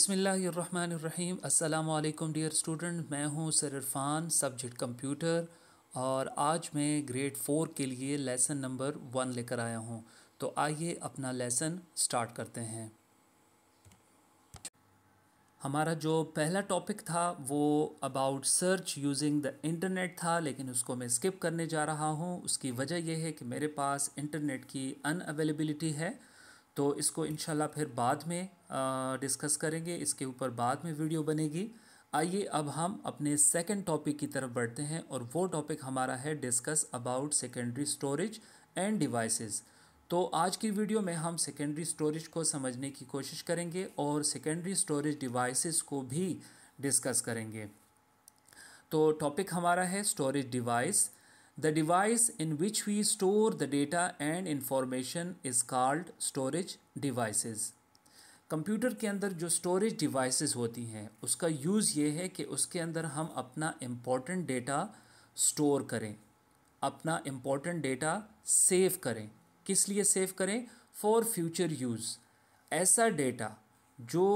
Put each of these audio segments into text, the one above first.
बिसमीम् अल्लाम dear student मैं हूं सर इरफान सब्जेक्ट कंप्यूटर और आज मैं ग्रेड फ़ोर के लिए लेसन नंबर वन लेकर आया हूं तो आइए अपना लेसन स्टार्ट करते हैं हमारा जो पहला टॉपिक था वो about search using the internet था लेकिन उसको मैं स्किप करने जा रहा हूँ उसकी वजह यह है कि मेरे पास इंटरनेट की अनअवेलेबिलिटी है तो इसको इन फिर बाद में डिस्कस करेंगे इसके ऊपर बाद में वीडियो बनेगी आइए अब हम अपने सेकेंड टॉपिक की तरफ बढ़ते हैं और वो टॉपिक हमारा है discuss about secondary storage and devices तो आज की वीडियो में हम सेकेंडरी स्टोरेज को समझने की कोशिश करेंगे और सेकेंडरी स्टोरेज डिवाइसेस को भी डिस्कस करेंगे तो टॉपिक हमारा है storage device The device in which we store the data and information is called storage devices. Computer के अंदर जो स्टोरेज डिवाइसेस होती हैं उसका यूज़ ये है कि उसके अंदर हम अपना इम्पोर्टेंट डेटा स्टोर करें अपना इम्पोर्टेंट डेटा सेव करें किस लिए सेव करें फॉर फ्यूचर यूज़ ऐसा डेटा जो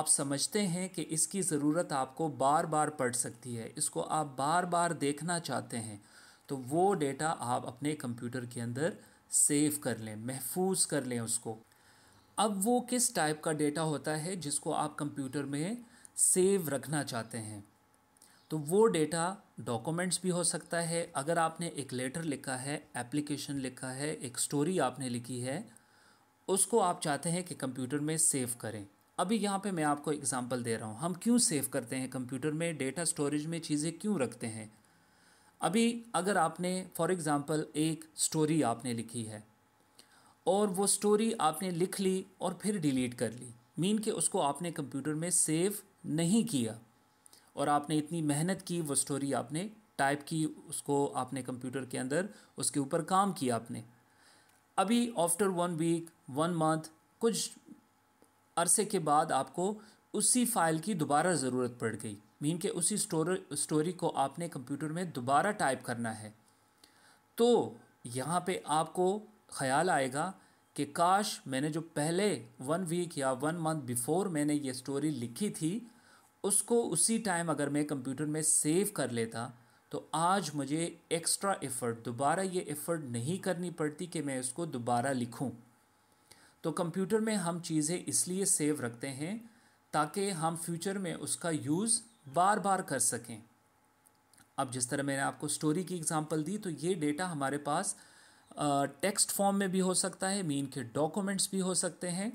आप समझते हैं कि इसकी ज़रूरत आपको बार बार पड़ सकती है इसको आप बार बार देखना चाहते हैं तो वो डेटा आप अपने कंप्यूटर के अंदर सेव कर लें महफूज कर लें उसको अब वो किस टाइप का डेटा होता है जिसको आप कंप्यूटर में सेव रखना चाहते हैं तो वो डेटा डॉक्यूमेंट्स भी हो सकता है अगर आपने एक लेटर लिखा है एप्लीकेशन लिखा है एक स्टोरी आपने लिखी है उसको आप चाहते हैं कि कंप्यूटर में सेव करें अभी यहाँ पे मैं आपको एग्जांपल दे रहा हूँ हम क्यों सेव करते हैं कंप्यूटर में डेटा स्टोरेज में चीज़ें क्यों रखते हैं अभी अगर आपने फॉर एग्ज़ाम्पल एक स्टोरी आपने लिखी है और वो स्टोरी आपने लिख ली और फिर डिलीट कर ली मीन के उसको आपने कंप्यूटर में सेव नहीं किया और आपने इतनी मेहनत की वो स्टोरी आपने टाइप की उसको आपने कंप्यूटर के अंदर उसके ऊपर काम किया आपने अभी after one week one month कुछ अरसे के बाद आपको उसी फ़ाइल की दोबारा ज़रूरत पड़ गई मीन के उसी स्टोरी स्टोरी को आपने कंप्यूटर में दोबारा टाइप करना है तो यहाँ पे आपको ख्याल आएगा कि काश मैंने जो पहले वन वीक या वन मंथ बिफोर मैंने ये स्टोरी लिखी थी उसको उसी टाइम अगर मैं कंप्यूटर में सेव कर लेता तो आज मुझे एक्स्ट्रा एफ़र्ट दोबारा ये एफ़र्ट नहीं करनी पड़ती कि मैं इसको दोबारा लिखूं। तो कंप्यूटर में हम चीज़ें इसलिए सेव रखते हैं ताकि हम फ्यूचर में उसका यूज़ बार बार कर सकें अब जिस तरह मैंने आपको स्टोरी की एग्जांपल दी तो ये डेटा हमारे पास टेक्स्ट फॉर्म में भी हो सकता है मीन के डॉक्यूमेंट्स भी हो सकते हैं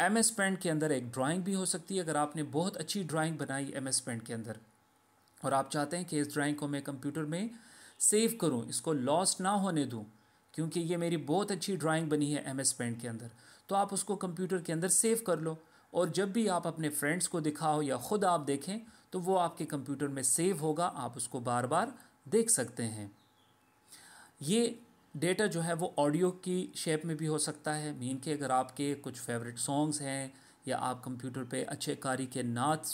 एम एस पेंट के अंदर एक ड्राइंग भी हो सकती है अगर आपने बहुत अच्छी ड्राइंग बनाई एम एस पेंट के अंदर और आप चाहते हैं कि इस ड्राइंग को मैं कंप्यूटर में सेव करूं इसको लॉस्ट ना होने दूं क्योंकि ये मेरी बहुत अच्छी ड्राइंग बनी है एम एस पेंट के अंदर तो आप उसको कंप्यूटर के अंदर सेव कर लो और जब भी आप अपने फ्रेंड्स को दिखाओ या ख़ुद आप देखें तो वो आपके कंप्यूटर में सेव होगा आप उसको बार बार देख सकते हैं ये डेटा जो है वो ऑडियो की शेप में भी हो सकता है मीन के अगर आपके कुछ फेवरेट सॉन्ग्स हैं या आप कंप्यूटर पे अच्छे कारी के नात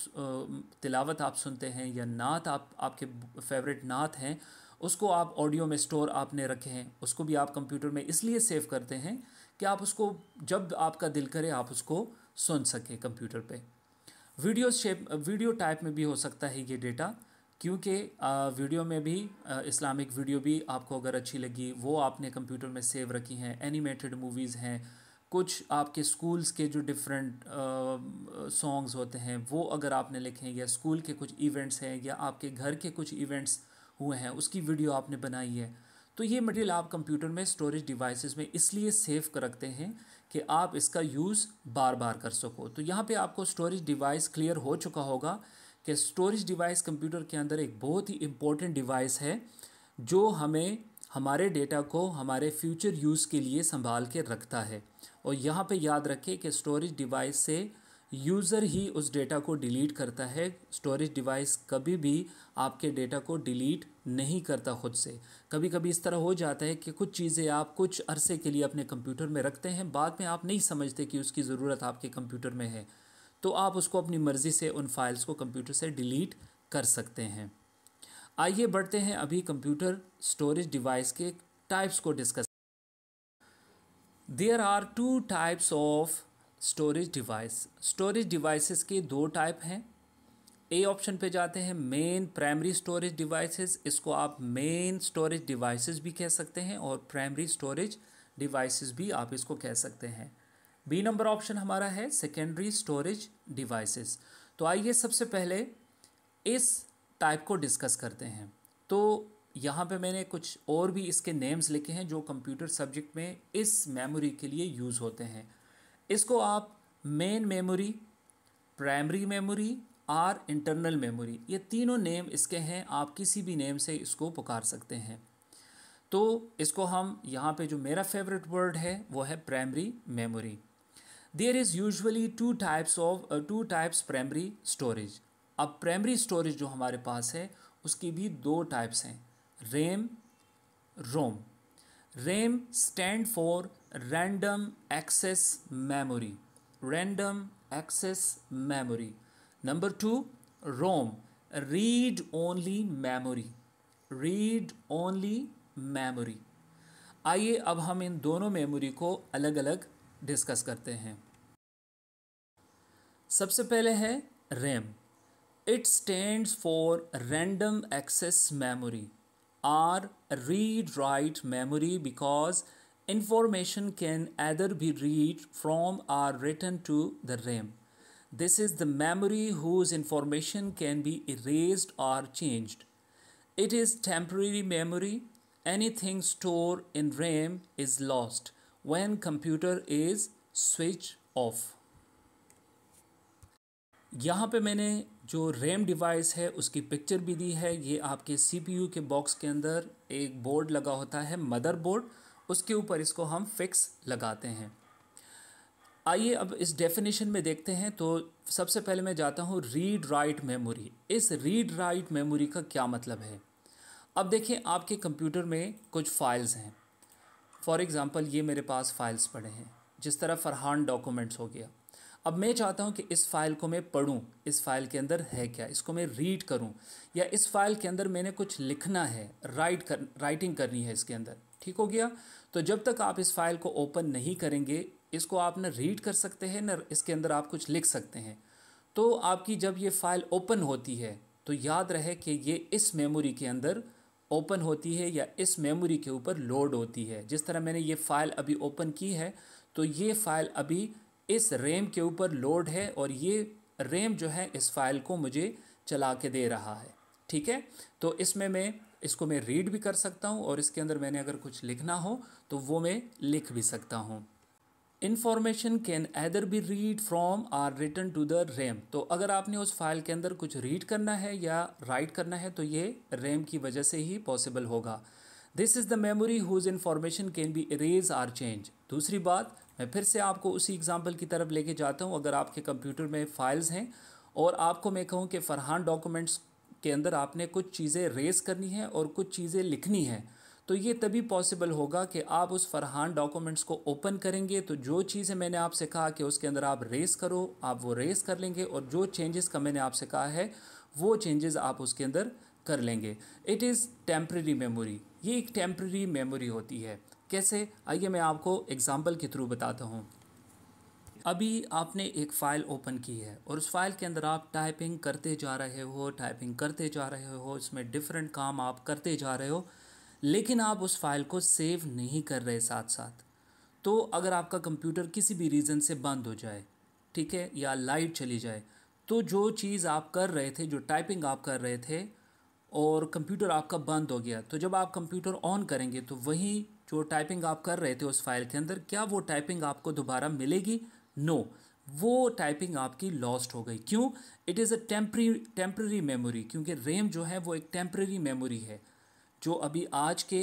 तिलावत आप सुनते हैं या नात आप आपके फेवरेट नात हैं उसको आप ऑडियो में स्टोर आपने रखे हैं उसको भी आप कंप्यूटर में इसलिए सेव करते हैं कि आप उसको जब आपका दिल करे आप उसको सुन सकें कंप्यूटर पे वीडियो शेप वीडियो टाइप में भी हो सकता है ये डेटा क्योंकि वीडियो में भी इस्लामिक वीडियो भी आपको अगर अच्छी लगी वो आपने कंप्यूटर में सेव रखी हैं एनिमेटेड मूवीज़ हैं कुछ आपके स्कूल्स के जो डिफरेंट सॉन्ग्स होते हैं वो अगर आपने लिखे हैं या स्कूल के कुछ इवेंट्स हैं या आपके घर के कुछ इवेंट्स हुए हैं उसकी वीडियो आपने बनाई है तो ये मटेरियल आप कंप्यूटर में स्टोरेज डिवाइसेस में इसलिए सेव कर रखते हैं कि आप इसका यूज़ बार बार कर सको तो यहाँ पे आपको स्टोरेज डिवाइस क्लियर हो चुका होगा कि स्टोरेज डिवाइस कंप्यूटर के अंदर एक बहुत ही इम्पोर्टेंट डिवाइस है जो हमें हमारे डेटा को हमारे फ्यूचर यूज़ के लिए संभाल के रखता है और यहाँ पे याद रखें कि स्टोरेज डिवाइस से यूज़र ही उस डेटा को डिलीट करता है स्टोरेज डिवाइस कभी भी आपके डेटा को डिलीट नहीं करता खुद से कभी कभी इस तरह हो जाता है कि कुछ चीज़ें आप कुछ अरसे के लिए अपने कंप्यूटर में रखते हैं बाद में आप नहीं समझते कि उसकी ज़रूरत आपके कंप्यूटर में है तो आप उसको अपनी मर्ज़ी से उन फाइल्स को कंप्यूटर से डिलीट कर सकते हैं आइए बढ़ते हैं अभी कंप्यूटर स्टोरेज डिवाइस के टाइप्स को discuss there are two types of storage device storage devices के दो टाइप हैं ए ऑप्शन पे जाते हैं मेन प्राइमरी स्टोरेज डिवाइसेस इसको आप मेन स्टोरेज डिवाइसेस भी कह सकते हैं और प्राइमरी स्टोरेज डिवाइसेस भी आप इसको कह सकते हैं बी नंबर ऑप्शन हमारा है सेकेंडरी स्टोरेज डिवाइसेस तो आइए सबसे पहले इस टाइप को डिस्कस करते हैं तो यहाँ पे मैंने कुछ और भी इसके नेम्स लिखे हैं जो कंप्यूटर सब्जेक्ट में इस मेमोरी के लिए यूज़ होते हैं इसको आप main memory primary memory or internal memory ये तीनों नेम इसके हैं आप किसी भी नेम से इसको पुकार सकते हैं तो इसको हम यहाँ पे जो मेरा फेवरेट वर्ड है वो है primary memory there is usually two types of two types primary storage अब प्राइमरी स्टोरेज जो हमारे पास है उसकी भी दो टाइप्स हैं RAM ROM RAM stand for random access memory random access memory number two ROM read only memory read only memory आइए अब हम इन दोनों मेमोरी को अलग अलग डिस्कस करते हैं सबसे पहले है RAM it stand for random access memory or read write memory because Information can either be read from or written to the RAM. This is the memory whose information can be erased or changed. It is temporary memory. Anything stored in RAM is lost when computer is switched off. यहाँ पे मैंने जो RAM device है उसकी picture भी दी है ये आपके सीपीयू के बॉक्स के अंदर एक बोर्ड लगा होता है मदरबोर्ड बोर्ड उसके ऊपर इसको हम फिक्स लगाते हैं आइए अब इस डेफिनेशन में देखते हैं तो सबसे पहले मैं जाता हूँ रीड राइट मेमोरी इस रीड राइट मेमोरी का क्या मतलब है अब देखिए आपके कंप्यूटर में कुछ फ़ाइल्स हैं फॉर एग्ज़ाम्पल ये मेरे पास फ़ाइल्स पड़े हैं जिस तरह फरहान डॉक्यूमेंट्स हो गया अब मैं चाहता हूँ कि इस फ़ाइल को मैं पढ़ूँ इस फ़ाइल के अंदर है क्या इसको मैं रीड करूँ या इस फ़ाइल के अंदर मैंने कुछ लिखना है राइट कर राइटिंग करनी है इसके अंदर ठीक हो गया तो जब तक आप इस फाइल को ओपन नहीं करेंगे इसको आप ना रीड कर सकते हैं ना इसके अंदर आप कुछ लिख सकते हैं तो आपकी जब ये फ़ाइल ओपन होती है तो याद रहे कि ये इस मेमोरी के अंदर ओपन होती है या इस मेमोरी के ऊपर लोड होती है जिस तरह मैंने ये फ़ाइल अभी ओपन की है तो ये फ़ाइल अभी इस रैम के ऊपर लोड है और ये रैम जो है इस फाइल को मुझे चला के दे रहा है ठीक है तो इसमें मैं इसको मैं रीड भी कर सकता हूँ और इसके अंदर मैंने अगर कुछ लिखना हो तो वो मैं लिख भी सकता हूँ information can either be read from or written to the RAM तो अगर आपने उस फाइल के अंदर कुछ रीड करना है या राइट करना है तो ये रैम की वजह से ही पॉसिबल होगा this is the memory whose information can be erase or change दूसरी बात मैं फिर से आपको उसी एग्जाम्पल की तरफ लेके जाता हूँ अगर आपके कंप्यूटर में फाइल्स हैं और आपको मैं कहूँ कि फ़रहान डॉक्यूमेंट्स के अंदर आपने कुछ चीज़ें रेस करनी है और कुछ चीज़ें लिखनी है तो ये तभी पॉसिबल होगा कि आप उस फरहान डॉक्यूमेंट्स को ओपन करेंगे तो जो चीज़ें मैंने आपसे कहा कि उसके अंदर आप रेस करो आप वो रेस कर लेंगे और जो चेंजेस का मैंने आपसे कहा है वो चेंजेस आप उसके अंदर कर लेंगे इट इज़ टेम्प्रेरी मेमोरी ये एक टेम्प्रेरी मेमोरी होती है कैसे आइए मैं आपको एग्ज़ाम्पल के थ्रू बताता हूँ अभी आपने एक फ़ाइल ओपन की है और उस फाइल के अंदर आप टाइपिंग करते जा रहे हो टाइपिंग करते जा रहे हो उसमें डिफरेंट काम आप करते जा रहे हो लेकिन आप उस फाइल को सेव नहीं कर रहे साथ साथ तो अगर आपका कंप्यूटर किसी भी रीज़न से बंद हो जाए ठीक है या लाइट चली जाए तो जो चीज़ आप कर रहे थे जो टाइपिंग आप कर रहे थे और कंप्यूटर आपका बंद हो गया तो जब आप कंप्यूटर ऑन करेंगे तो वही जो टाइपिंग आप कर रहे थे उस फाइल के अंदर क्या वो टाइपिंग आपको दोबारा मिलेगी नो वो टाइपिंग आपकी लॉस्ट हो गई क्यों it is a temporary temporary memory क्योंकि रेम जो है वो एक टेम्प्रेरी मेमोरी है जो अभी आज के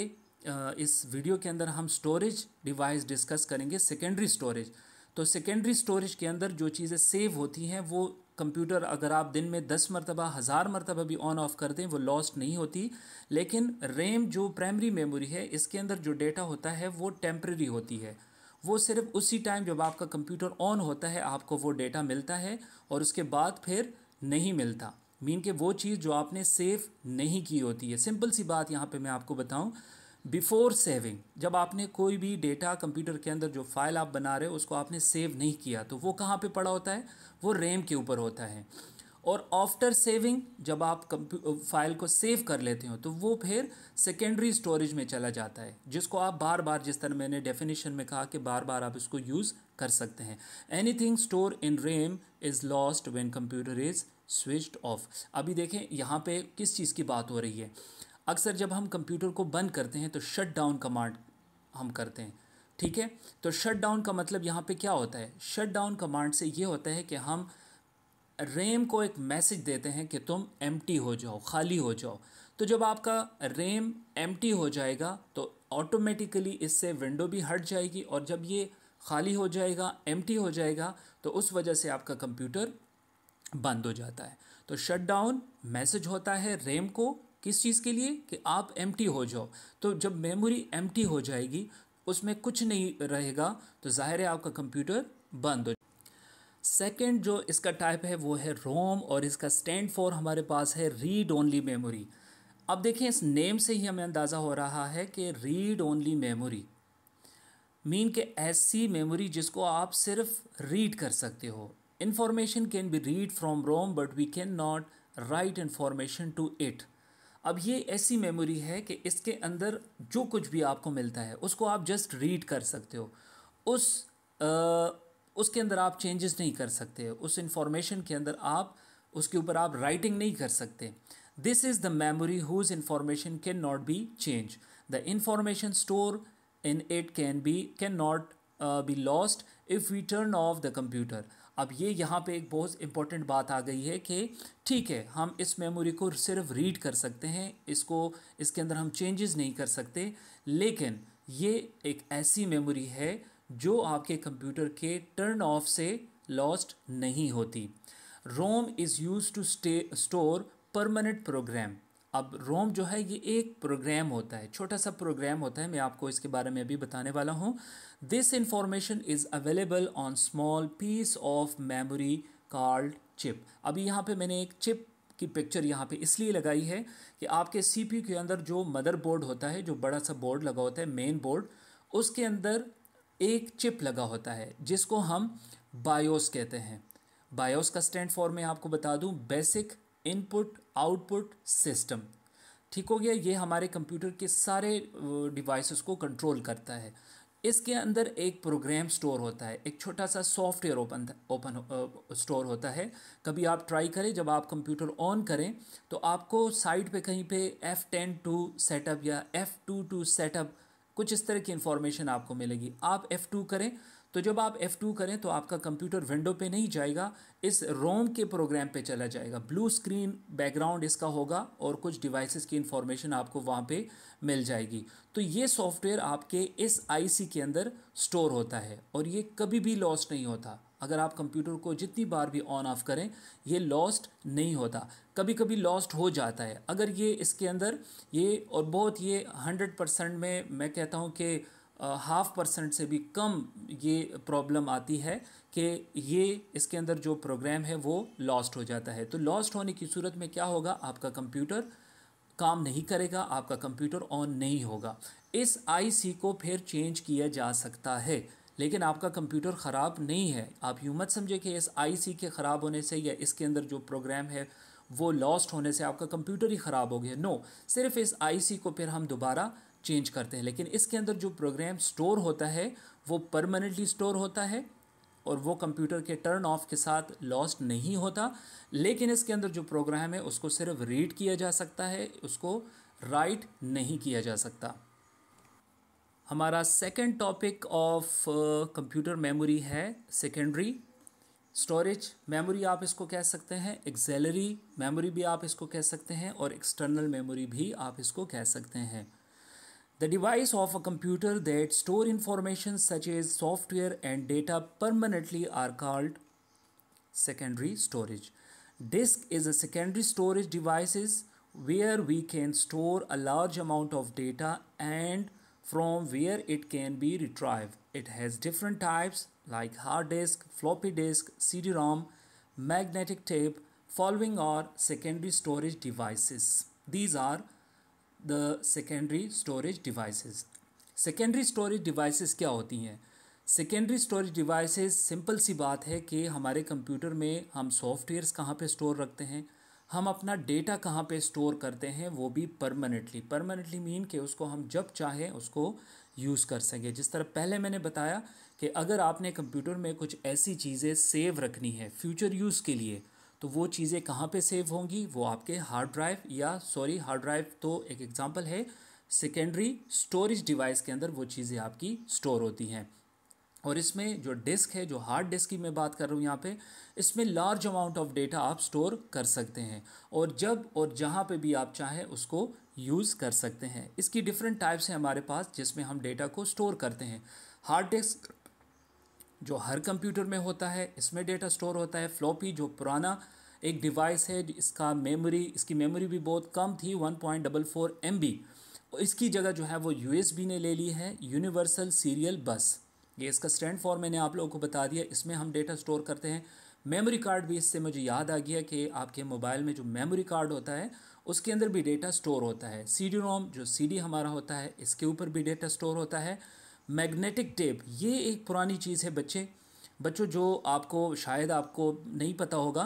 इस वीडियो के अंदर हम स्टोरेज डिवाइस डिस्कस करेंगे सेकेंडरी स्टोरेज तो सेकेंडरी स्टोरेज के अंदर जो चीज़ें सेव होती हैं वो कंप्यूटर अगर आप दिन में दस मरतबा हज़ार मरतबा भी ऑन ऑफ कर दें वो लॉस्ट नहीं होती लेकिन रेम जो प्राइमरी मेमोरी है इसके अंदर जो डेटा होता है वो टेम्प्रेरी होती है वो सिर्फ उसी टाइम जब आपका कंप्यूटर ऑन होता है आपको वो डेटा मिलता है और उसके बाद फिर नहीं मिलता मीन के वो चीज़ जो आपने सेव नहीं की होती है सिंपल सी बात यहाँ पे मैं आपको बताऊँ बिफोर सेविंग जब आपने कोई भी डेटा कंप्यूटर के अंदर जो फाइल आप बना रहे हो उसको आपने सेव नहीं किया तो वो कहाँ पे पड़ा होता है वो रैम के ऊपर होता है और आफ्टर सेविंग जब आप फाइल को सेव कर लेते हो तो वो फिर सेकेंडरी स्टोरेज में चला जाता है जिसको आप बार बार जिस तरह मैंने डेफिनेशन में कहा कि बार बार आप इसको यूज़ कर सकते हैं anything store in RAM is lost when computer is switched off अभी देखें यहाँ पे किस चीज़ की बात हो रही है अक्सर जब हम कंप्यूटर को बंद करते हैं तो शट डाउन कमांड हम करते हैं ठीक है तो शट डाउन का मतलब यहाँ पे क्या होता है शट डाउन कमांड से ये होता है कि हम रेम को एक मैसेज देते हैं कि तुम एम हो जाओ खाली हो जाओ तो जब आपका रेम एम हो जाएगा तो ऑटोमेटिकली इससे विंडो भी हट जाएगी और जब ये खाली हो जाएगा एम हो जाएगा तो उस वजह से आपका कंप्यूटर बंद हो जाता है तो शट डाउन मैसेज होता है रेम को किस चीज़ के लिए कि आप एम हो जाओ तो जब मेमोरी एम हो जाएगी उसमें कुछ नहीं रहेगा तो ज़ाहिर है आपका कंप्यूटर बंद हो सेकेंड जो इसका टाइप है वो है रोम और इसका स्टैंड फॉर हमारे पास है रीड ओनली मेमोरी अब देखें इस नेम से ही हमें अंदाज़ा हो रहा है कि रीड ओनली मेमोरी मीन के ऐसी मेमोरी जिसको आप सिर्फ रीड कर सकते हो information can be read from ROM but we can not write information to it अब ये ऐसी मेमोरी है कि इसके अंदर जो कुछ भी आपको मिलता है उसको आप जस्ट रीड कर सकते हो उस आ, उसके अंदर आप चेंजेस नहीं कर सकते उस इंफॉर्मेशन के अंदर आप उसके ऊपर आप राइटिंग नहीं कर सकते this is the memory whose information can not be change the information store in it can be can not be lost if we turn off the computer अब ये यहाँ पे एक बहुत इंपॉर्टेंट बात आ गई है कि ठीक है हम इस मेमोरी को सिर्फ रीड कर सकते हैं इसको इसके अंदर हम चेंजेस नहीं कर सकते लेकिन ये एक ऐसी मेमोरी है जो आपके कंप्यूटर के टर्न ऑफ से लॉस्ट नहीं होती ROM is use to stay store permanent program अब रोम जो है ये एक प्रोग्राम होता है छोटा सा प्रोग्राम होता है मैं आपको इसके बारे में अभी बताने वाला हूँ this information is available on small piece of memory card chip अभी यहाँ पे मैंने एक चिप की पिक्चर यहाँ पे इसलिए लगाई है कि आपके सीपीयू के अंदर जो मदरबोर्ड होता है जो बड़ा सा बोर्ड लगा होता है मेन बोर्ड उसके अंदर एक चिप लगा होता है जिसको हम बायोस कहते हैं बायोस का स्टैंड फॉर मैं आपको बता दूं बेसिक इनपुट आउटपुट सिस्टम ठीक हो गया ये हमारे कंप्यूटर के सारे डिवाइसेस को कंट्रोल करता है इसके अंदर एक प्रोग्राम स्टोर होता है एक छोटा सा सॉफ्टवेयर ओपन ओपन स्टोर होता है कभी आप ट्राई करें जब आप कंप्यूटर ऑन करें तो आपको साइट पे कहीं पे F10 टू सेटअप या टू सेटअप कुछ इस तरह की इन्फॉर्मेशन आपको मिलेगी आप F2 करें तो जब आप F2 करें तो आपका कंप्यूटर विंडो पे नहीं जाएगा इस रोम के प्रोग्राम पे चला जाएगा ब्लू स्क्रीन बैकग्राउंड इसका होगा और कुछ डिवाइसेस की इन्फॉर्मेशन आपको वहाँ पे मिल जाएगी तो ये सॉफ्टवेयर आपके इस आईसी के अंदर स्टोर होता है और ये कभी भी लॉस नहीं होता अगर आप कंप्यूटर को जितनी बार भी ऑन ऑफ करें ये लॉस्ट नहीं होता कभी कभी लॉस्ट हो जाता है अगर ये इसके अंदर ये और बहुत ये हंड्रेड परसेंट में मैं कहता हूँ कि हाफ परसेंट से भी कम ये प्रॉब्लम आती है कि ये इसके अंदर जो प्रोग्राम है वो लॉस्ट हो जाता है तो लॉस्ट होने की सूरत में क्या होगा आपका कंप्यूटर काम नहीं करेगा आपका कंप्यूटर ऑन नहीं होगा इस आईसी को फिर चेंज किया जा सकता है लेकिन आपका कंप्यूटर ख़राब नहीं है आप यूँ मत समझे कि इस आईसी के ख़राब होने से या इसके अंदर जो प्रोग्राम है वो लॉस्ट होने से आपका कंप्यूटर ही ख़राब हो गया नो सिर्फ इस आईसी को फिर हम दोबारा चेंज करते हैं लेकिन इसके अंदर जो प्रोग्राम स्टोर होता है वो परमानेंटली स्टोर होता है और वो कंप्यूटर के टर्न ऑफ के साथ लॉस्ट नहीं होता लेकिन इसके अंदर जो प्रोग्राम है उसको सिर्फ रीड किया जा सकता है उसको राइट नहीं किया जा सकता हमारा second topic of computer memory है सेकेंडरी स्टोरेज मेमोरी आप इसको कह सकते हैं एक्सेलरी मेमोरी भी आप इसको कह सकते हैं और एक्सटर्नल मेमोरी भी आप इसको कह सकते हैं the device of a computer that store information such as software and data permanently are called secondary storage disk is a secondary storage devices where we can store a large amount of data and from where it can be retrieved. It has different types like hard disk, floppy disk, CD-ROM, magnetic tape. Following are secondary storage devices. These are the secondary storage devices. Secondary storage devices क्या होती हैं secondary storage devices simple सी बात है कि हमारे computer में हम सॉफ्टवेयर्स कहाँ पे स्टोर रखते हैं हम अपना डेटा कहाँ पे स्टोर करते हैं वो भी परमानेंटली परमानेंटली मीन के उसको हम जब चाहें उसको यूज़ कर सकें जिस तरह पहले मैंने बताया कि अगर आपने कंप्यूटर में कुछ ऐसी चीज़ें सेव रखनी है फ्यूचर यूज़ के लिए तो वो चीज़ें कहाँ पे सेव होंगी वो आपके हार्ड ड्राइव या सॉरी हार्ड ड्राइव तो एक एग्ज़ाम्पल है सेकेंडरी स्टोरेज डिवाइस के अंदर वो चीज़ें आपकी स्टोर होती हैं और इसमें जो डिस्क है जो हार्ड डिस्क की मैं बात कर रहा हूँ यहाँ पे इसमें लार्ज अमाउंट ऑफ डेटा आप स्टोर कर सकते हैं और जब और जहाँ पे भी आप चाहें उसको यूज़ कर सकते हैं इसकी डिफरेंट टाइप्स हैं हमारे पास जिसमें हम डेटा को स्टोर करते हैं हार्ड डिस्क जो हर कंप्यूटर में होता है इसमें डेटा स्टोर होता है फ्लॉपी जो पुराना एक डिवाइस है इसका मेमोरी इसकी मेमोरी भी बहुत कम थी one point double four M B इसकी जगह जो है वो यू ने ले ली है यूनिवर्सल सीरियल बस ये इसका स्टैंड फॉर मैंने आप लोगों को बता दिया इसमें हम डेटा स्टोर करते हैं मेमोरी कार्ड भी इससे मुझे याद आ गया कि आपके मोबाइल में जो मेमोरी कार्ड होता है उसके अंदर भी डेटा स्टोर होता है सी डी रोम जो सी डी हमारा होता है इसके ऊपर भी डेटा स्टोर होता है मैग्नेटिक टेप ये एक पुरानी चीज़ है बच्चे बच्चों जो आपको शायद आपको नहीं पता होगा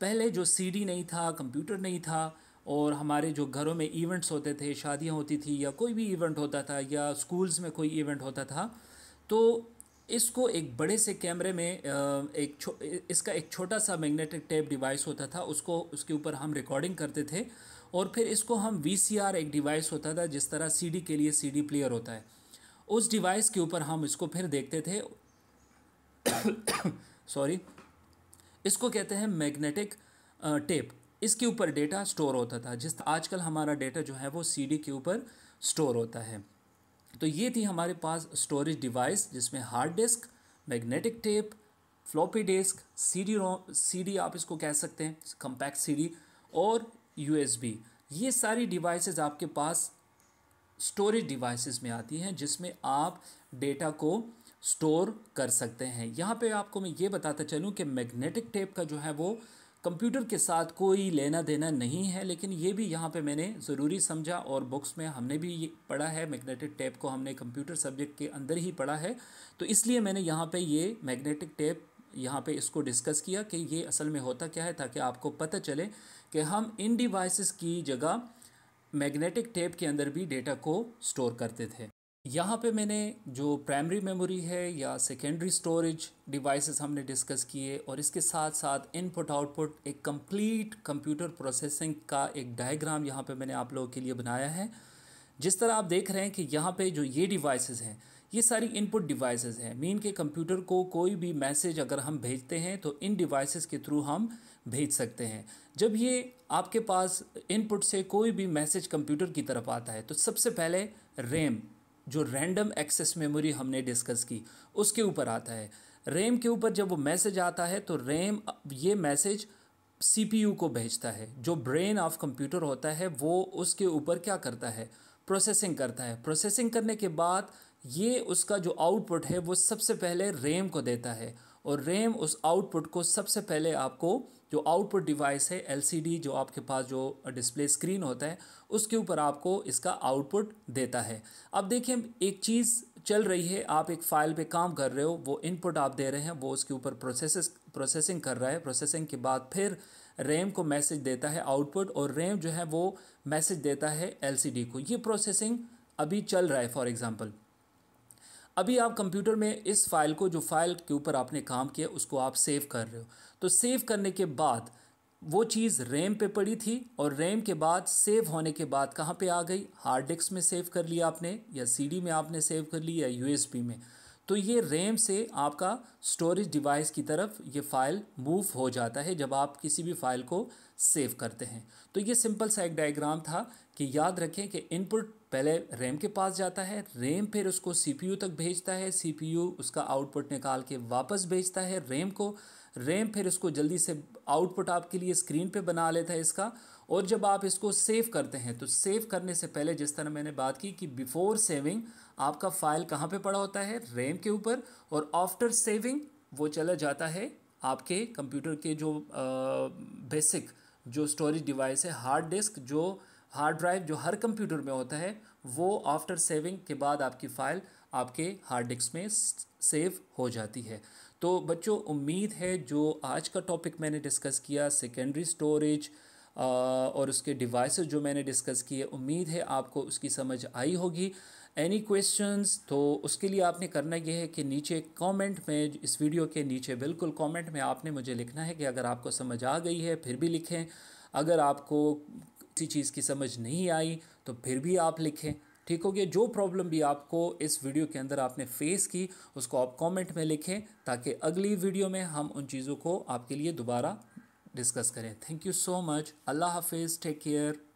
पहले जो सीडी नहीं था कंप्यूटर नहीं था और हमारे जो घरों में इवेंट्स होते थे शादियां होती थी या कोई भी इवेंट होता था या स्कूल्स में कोई इवेंट होता था तो इसको एक बड़े से कैमरे में एक छो इसका एक छोटा सा मैग्नेटिक टेप डिवाइस होता था उसको उसके ऊपर हम रिकॉर्डिंग करते थे और फिर इसको हम वी एक डिवाइस होता था जिस तरह सी के लिए सी प्लेयर होता है उस डिवाइस के ऊपर हम इसको फिर देखते थे सॉरी इसको कहते हैं मैग्नेटिक टेप इसके ऊपर डेटा स्टोर होता था जिस आजकल हमारा डेटा जो है वो सीडी के ऊपर स्टोर होता है तो ये थी हमारे पास स्टोरेज डिवाइस जिसमें hard disk magnetic tape floppy disk CD CD आप इसको कह सकते हैं कम्पैक्ट सीडी और यूएसबी ये सारी डिवाइसेस आपके पास स्टोरेज डिवाइसेस में आती हैं जिसमें आप डेटा को स्टोर कर सकते हैं यहाँ पे आपको मैं ये बताता चलूँ कि मैग्नेटिक टेप का जो है वो कंप्यूटर के साथ कोई लेना देना नहीं है लेकिन ये भी यहाँ पे मैंने ज़रूरी समझा और बुक्स में हमने भी ये पढ़ा है मैग्नेटिक टेप को हमने कंप्यूटर सब्जेक्ट के अंदर ही पढ़ा है तो इसलिए मैंने यहाँ पे ये मैग्नेटिक टेप यहाँ पे इसको डिस्कस किया कि ये असल में होता क्या है ताकि आपको पता चले कि हम इन डिवाइसिस की जगह मैग्नेटिक टेप के अंदर भी डेटा को स्टोर करते थे यहाँ पे मैंने जो प्राइमरी मेमोरी है या सेकेंडरी स्टोरेज डिवाइसेस हमने डिस्कस किए और इसके साथ साथ इनपुट आउटपुट एक कंप्लीट कंप्यूटर प्रोसेसिंग का एक डायग्राम यहाँ पे मैंने आप लोगों के लिए बनाया है जिस तरह आप देख रहे हैं कि यहाँ पे जो ये डिवाइसेस हैं ये सारी इनपुट डिवाइसेस हैं मीन के कंप्यूटर को कोई भी मैसेज अगर हम भेजते हैं तो इन डिवाइसेस के थ्रू हम भेज सकते हैं जब ये आपके पास इनपुट से कोई भी मैसेज कंप्यूटर की तरफ आता है तो सबसे पहले रैम जो रैंडम एक्सेस मेमोरी हमने डिस्कस की उसके ऊपर आता है रैम के ऊपर जब वो मैसेज आता है तो रैम ये मैसेज सीपीयू को भेजता है जो ब्रेन ऑफ कंप्यूटर होता है वो उसके ऊपर क्या करता है प्रोसेसिंग करता है प्रोसेसिंग करने के बाद ये उसका जो आउटपुट है वो सबसे पहले रैम को देता है और रैम उस आउटपुट को सबसे पहले आपको जो आउटपुट डिवाइस है एलसीडी जो आपके पास जो डिस्प्ले स्क्रीन होता है उसके ऊपर आपको इसका आउटपुट देता है अब देखिए एक चीज़ चल रही है आप एक फ़ाइल पे काम कर रहे हो वो इनपुट आप दे रहे हैं वो उसके ऊपर प्रोसेस प्रोसेसिंग कर रहा है प्रोसेसिंग के बाद फिर रैम को मैसेज देता है आउटपुट और रैम जो है वो मैसेज देता है एलसीडी को ये प्रोसेसिंग अभी चल रहा है फॉर एग्ज़ाम्पल अभी आप कंप्यूटर में इस फाइल को जो फाइल के ऊपर आपने काम किया उसको आप सेव कर रहे हो तो सेव करने के बाद वो चीज़ रैम पे पड़ी थी और रैम के बाद सेव होने के बाद कहाँ पे आ गई हार्ड डिस्क में सेव कर लिया आपने या सीडी में आपने सेव कर ली या यूएसबी में तो ये रैम से आपका स्टोरेज डिवाइस की तरफ ये फ़ाइल मूव हो जाता है जब आप किसी भी फाइल को सेव करते हैं तो ये सिंपल सा एक डायग्राम था कि याद रखें कि इनपुट पहले रैम के पास जाता है रैम फिर उसको सीपीयू तक भेजता है सीपीयू उसका आउटपुट निकाल के वापस भेजता है रैम को रैम फिर उसको जल्दी से आउटपुट आपके लिए स्क्रीन पे बना लेता है इसका और जब आप इसको सेव करते हैं तो सेव करने से पहले जिस तरह मैंने बात की कि बिफ़ोर सेविंग आपका फ़ाइल कहाँ पे पड़ा होता है रैम के ऊपर और आफ्टर सेविंग वो चला जाता है आपके कंप्यूटर के जो बेसिक जो स्टोरेज डिवाइस है हार्ड डिस्क जो हार्ड ड्राइव जो हर कंप्यूटर में होता है वो आफ्टर सेविंग के बाद आपकी फ़ाइल आपके हार्ड डिस्क में सेव हो जाती है तो बच्चों उम्मीद है जो आज का टॉपिक मैंने डिस्कस किया सेकेंडरी स्टोरेज और उसके डिवाइस जो मैंने डिस्कस किए उम्मीद है आपको उसकी समझ आई होगी एनी क्वेश्चंस तो उसके लिए आपने करना यह है कि नीचे कमेंट में इस वीडियो के नीचे बिल्कुल कमेंट में आपने मुझे लिखना है कि अगर आपको समझ आ गई है फिर भी लिखें अगर आपको किसी चीज़ की समझ नहीं आई तो फिर भी आप लिखें ठीक हो गया जो प्रॉब्लम भी आपको इस वीडियो के अंदर आपने फेस की उसको आप कमेंट में लिखें ताकि अगली वीडियो में हम उन चीज़ों को आपके लिए दोबारा डिस्कस करें थैंक यू सो मच अल्लाह हाफिज़ टेक केयर